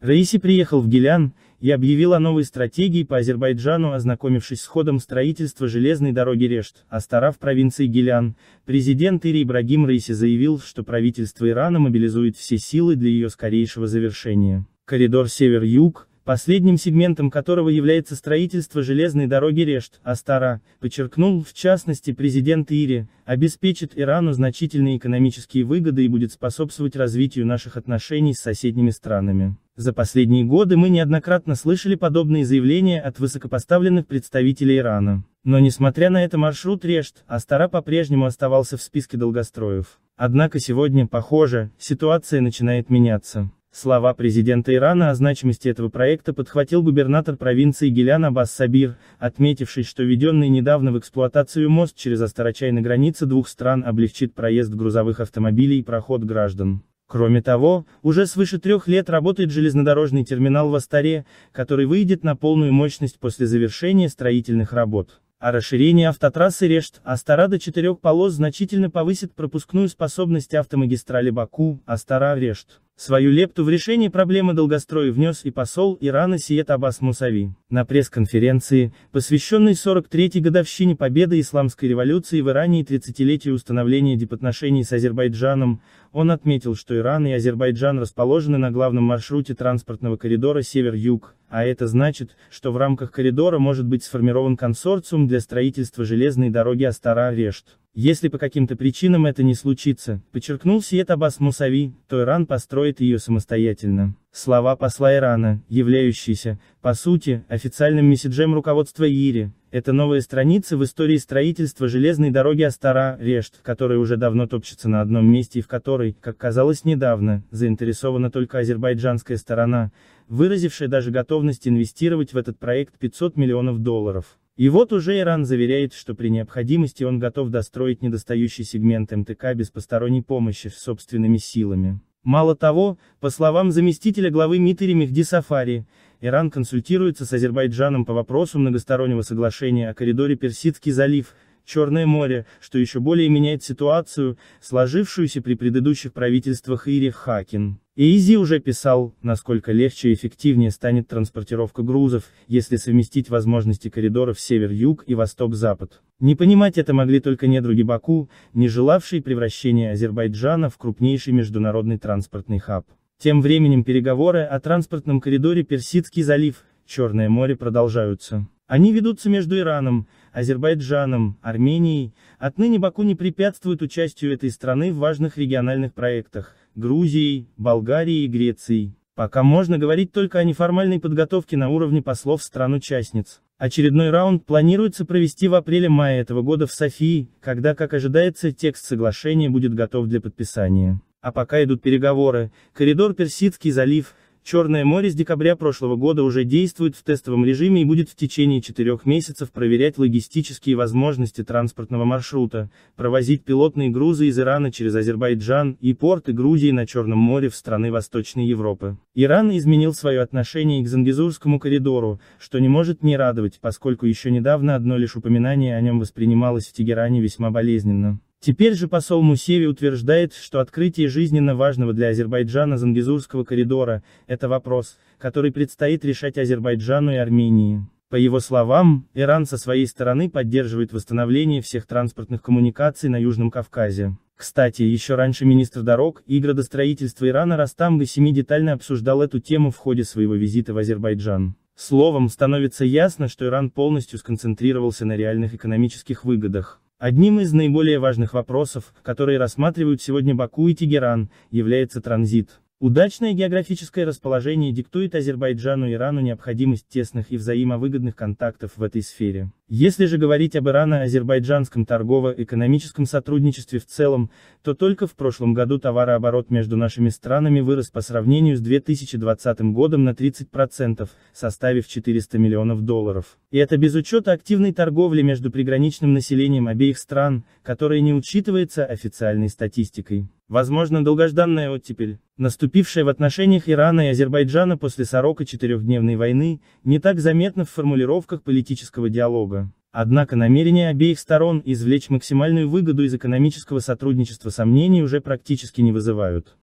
Раиси приехал в Гелян и объявил о новой стратегии по Азербайджану, ознакомившись с ходом строительства железной дороги Решт, Астара в провинции Гелян, президент Ири Ибрагим Раиси заявил, что правительство Ирана мобилизует все силы для ее скорейшего завершения. Коридор север-юг, последним сегментом которого является строительство железной дороги Решт, Астара, подчеркнул, в частности президент Ири, обеспечит Ирану значительные экономические выгоды и будет способствовать развитию наших отношений с соседними странами. За последние годы мы неоднократно слышали подобные заявления от высокопоставленных представителей Ирана. Но несмотря на это маршрут Решт, Астара по-прежнему оставался в списке долгостроев. Однако сегодня, похоже, ситуация начинает меняться. Слова президента Ирана о значимости этого проекта подхватил губернатор провинции Гелян Аббас Сабир, отметивший, что введенный недавно в эксплуатацию мост через Астарачай на границе двух стран облегчит проезд грузовых автомобилей и проход граждан. Кроме того, уже свыше трех лет работает железнодорожный терминал в Астаре, который выйдет на полную мощность после завершения строительных работ а расширение автотрассы Решт, Астара до четырех полос значительно повысит пропускную способность автомагистрали Баку, Астара-Решт. Свою лепту в решение проблемы долгостроя внес и посол Ирана Сиет Аббас Мусави. На пресс-конференции, посвященной 43-й годовщине победы Исламской революции в Иране и 30-летию установления дипотношений с Азербайджаном, он отметил, что Иран и Азербайджан расположены на главном маршруте транспортного коридора север-юг, а это значит, что в рамках коридора может быть сформирован консорциум для строительства железной дороги Астара-Решт. Если по каким-то причинам это не случится, подчеркнул Сиет Аббас Мусави, то Иран построит ее самостоятельно. Слова посла Ирана, являющиеся, по сути, официальным месседжем руководства Ири, это новая страница в истории строительства железной дороги Астара-Решт, которая уже давно топчется на одном месте и в которой, как казалось недавно, заинтересована только азербайджанская сторона, выразившая даже готовность инвестировать в этот проект 500 миллионов долларов. И вот уже Иран заверяет, что при необходимости он готов достроить недостающий сегмент МТК без посторонней помощи собственными силами. Мало того, по словам заместителя главы МИД Мехди Сафари, Иран консультируется с Азербайджаном по вопросу многостороннего соглашения о коридоре Персидский залив, Черное море, что еще более меняет ситуацию, сложившуюся при предыдущих правительствах Ири Хакин. Изи уже писал, насколько легче и эффективнее станет транспортировка грузов, если совместить возможности коридоров север-юг и восток-запад. Не понимать это могли только недруги Баку, не желавшие превращения Азербайджана в крупнейший международный транспортный хаб. Тем временем переговоры о транспортном коридоре Персидский залив, Черное море продолжаются. Они ведутся между Ираном, Азербайджаном, Арменией, отныне Баку не препятствует участию этой страны в важных региональных проектах, Грузией, Болгарией и Грецией. Пока можно говорить только о неформальной подготовке на уровне послов стран-участниц. Очередной раунд планируется провести в апреле-мае этого года в Софии, когда, как ожидается, текст соглашения будет готов для подписания. А пока идут переговоры, коридор Персидский залив – Черное море с декабря прошлого года уже действует в тестовом режиме и будет в течение четырех месяцев проверять логистические возможности транспортного маршрута, провозить пилотные грузы из Ирана через Азербайджан и порты Грузии на Черном море в страны Восточной Европы. Иран изменил свое отношение к Зангизурскому коридору, что не может не радовать, поскольку еще недавно одно лишь упоминание о нем воспринималось в Тегеране весьма болезненно. Теперь же посол Мусеви утверждает, что открытие жизненно важного для Азербайджана Зангизурского коридора – это вопрос, который предстоит решать Азербайджану и Армении. По его словам, Иран со своей стороны поддерживает восстановление всех транспортных коммуникаций на Южном Кавказе. Кстати, еще раньше министр дорог и градостроительства Ирана Растам Гасими детально обсуждал эту тему в ходе своего визита в Азербайджан. Словом, становится ясно, что Иран полностью сконцентрировался на реальных экономических выгодах. Одним из наиболее важных вопросов, которые рассматривают сегодня Баку и Тегеран, является транзит. Удачное географическое расположение диктует Азербайджану и Ирану необходимость тесных и взаимовыгодных контактов в этой сфере. Если же говорить об ирано-азербайджанском торгово-экономическом сотрудничестве в целом, то только в прошлом году товарооборот между нашими странами вырос по сравнению с 2020 годом на 30%, составив 400 миллионов долларов. И это без учета активной торговли между приграничным населением обеих стран, которая не учитывается официальной статистикой. Возможно долгожданная оттепель, наступившая в отношениях Ирана и Азербайджана после сорока четырехдневной войны, не так заметна в формулировках политического диалога. Однако намерения обеих сторон извлечь максимальную выгоду из экономического сотрудничества сомнений уже практически не вызывают.